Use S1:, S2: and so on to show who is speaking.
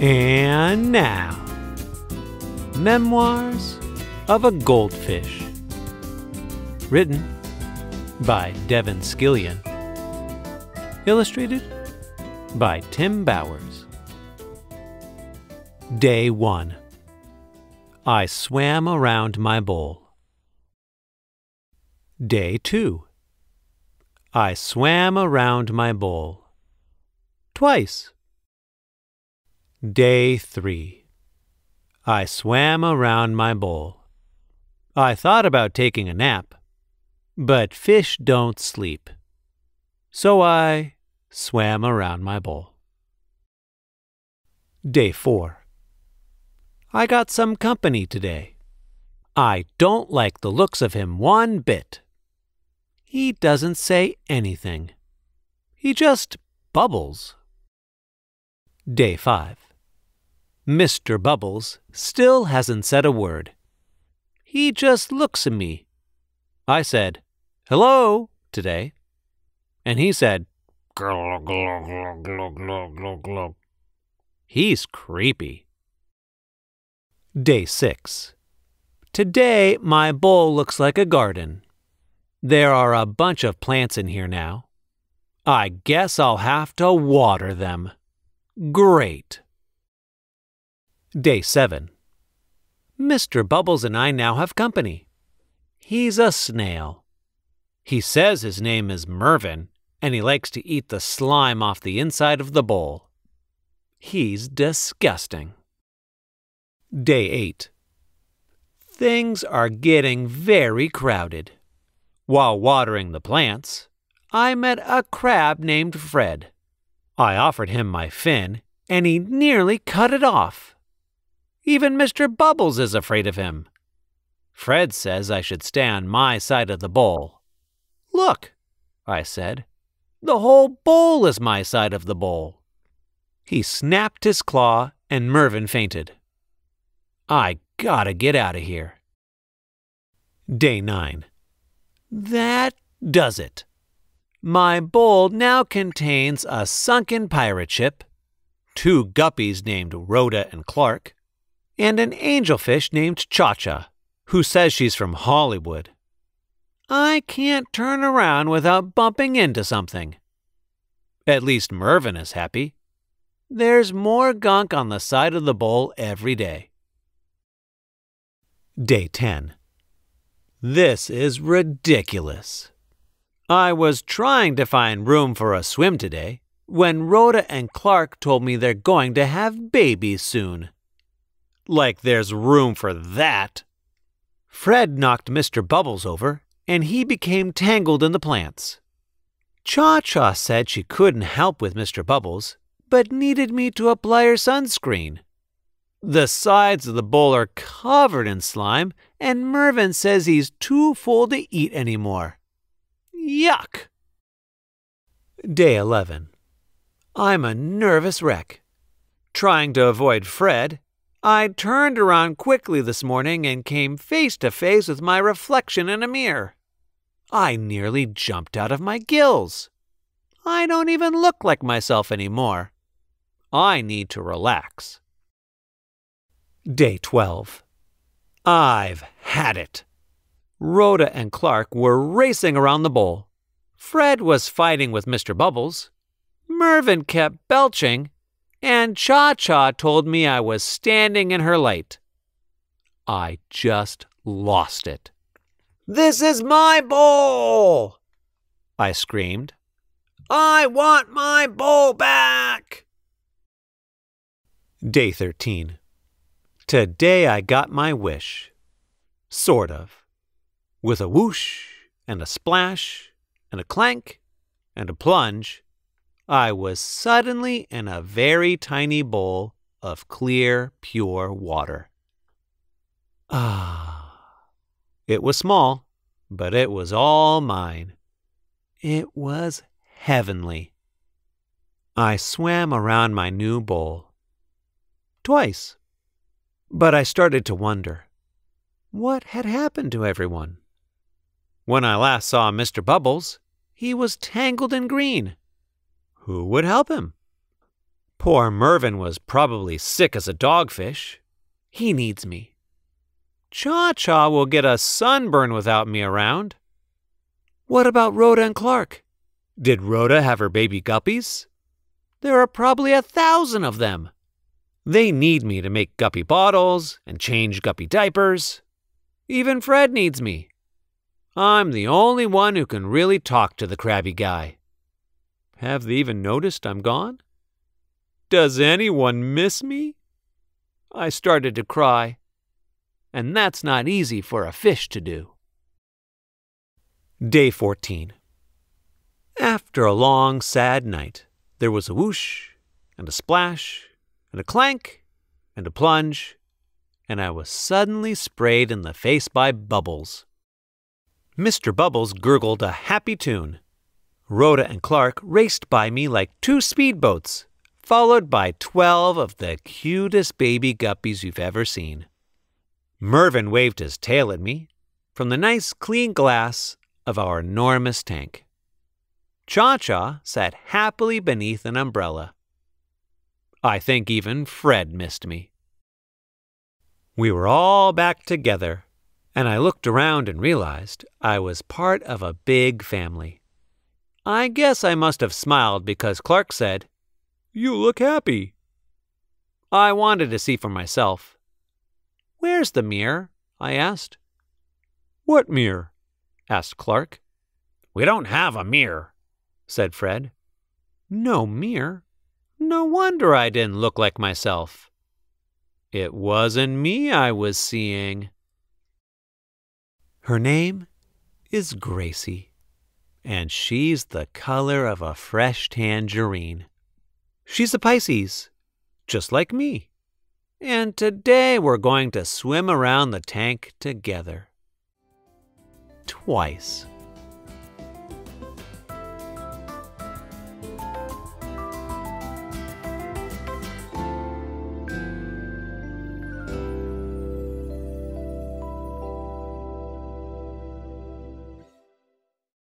S1: And now, Memoirs of a Goldfish. Written by Devin Skillion. Illustrated by Tim Bowers. Day 1 I swam around my bowl. Day 2 I swam around my bowl. Twice. Day 3 I swam around my bowl. I thought about taking a nap, but fish don't sleep. So I swam around my bowl. Day 4 I got some company today. I don't like the looks of him one bit. He doesn't say anything. He just bubbles. Day 5 Mr. Bubbles still hasn't said a word. He just looks at me. I said, Hello today. And he said, glug, glug, glug, glug, glug, glug. He's creepy. Day 6. Today, my bowl looks like a garden. There are a bunch of plants in here now. I guess I'll have to water them. Great. Day 7. Mr. Bubbles and I now have company. He's a snail. He says his name is Mervin, and he likes to eat the slime off the inside of the bowl. He's disgusting. Day 8. Things are getting very crowded. While watering the plants, I met a crab named Fred. I offered him my fin, and he nearly cut it off. Even Mr. Bubbles is afraid of him. Fred says I should stay on my side of the bowl. Look, I said. The whole bowl is my side of the bowl. He snapped his claw and Mervin fainted. I gotta get out of here. Day 9. That does it. My bowl now contains a sunken pirate ship, two guppies named Rhoda and Clark, and an angelfish named Cha Cha, who says she's from Hollywood. I can't turn around without bumping into something. At least Mervin is happy. There's more gunk on the side of the bowl every day. Day 10. This is ridiculous. I was trying to find room for a swim today when Rhoda and Clark told me they're going to have babies soon. Like there's room for that. Fred knocked Mr. Bubbles over, and he became tangled in the plants. Cha Cha said she couldn't help with Mr. Bubbles, but needed me to apply her sunscreen. The sides of the bowl are covered in slime, and Mervin says he's too full to eat anymore. Yuck! Day 11. I'm a nervous wreck. Trying to avoid Fred I turned around quickly this morning and came face to face with my reflection in a mirror. I nearly jumped out of my gills. I don't even look like myself anymore. I need to relax. Day 12. I've had it. Rhoda and Clark were racing around the bowl. Fred was fighting with Mr. Bubbles. Mervin kept belching, and Cha Cha told me I was standing in her light. I just lost it. This is my bowl! I screamed. I want my bowl back! Day 13. Today I got my wish. Sort of. With a whoosh, and a splash, and a clank, and a plunge, I was suddenly in a very tiny bowl of clear, pure water. Ah. it was small, but it was all mine. It was heavenly. I swam around my new bowl. Twice. But I started to wonder what had happened to everyone. When I last saw Mr. Bubbles, he was tangled in green. Who would help him? Poor Mervyn was probably sick as a dogfish. He needs me. Cha Cha will get a sunburn without me around. What about Rhoda and Clark? Did Rhoda have her baby guppies? There are probably a thousand of them. They need me to make guppy bottles and change guppy diapers. Even Fred needs me. I'm the only one who can really talk to the crabby guy. Have they even noticed I'm gone? Does anyone miss me? I started to cry, and that's not easy for a fish to do. Day 14. After a long, sad night, there was a whoosh, and a splash, and a clank, and a plunge, and I was suddenly sprayed in the face by Bubbles. Mr. Bubbles gurgled a happy tune Rhoda and Clark raced by me like two speedboats, followed by 12 of the cutest baby guppies you've ever seen. Mervin waved his tail at me from the nice clean glass of our enormous tank. Cha Cha sat happily beneath an umbrella. I think even Fred missed me. We were all back together, and I looked around and realized I was part of a big family. I guess I must have smiled because Clark said, You look happy. I wanted to see for myself. Where's the mirror? I asked. What mirror? asked Clark. We don't have a mirror, said Fred. No mirror? No wonder I didn't look like myself. It wasn't me I was seeing. Her name is Gracie and she's the color of a fresh tangerine. She's a Pisces, just like me. And today we're going to swim around the tank together. Twice.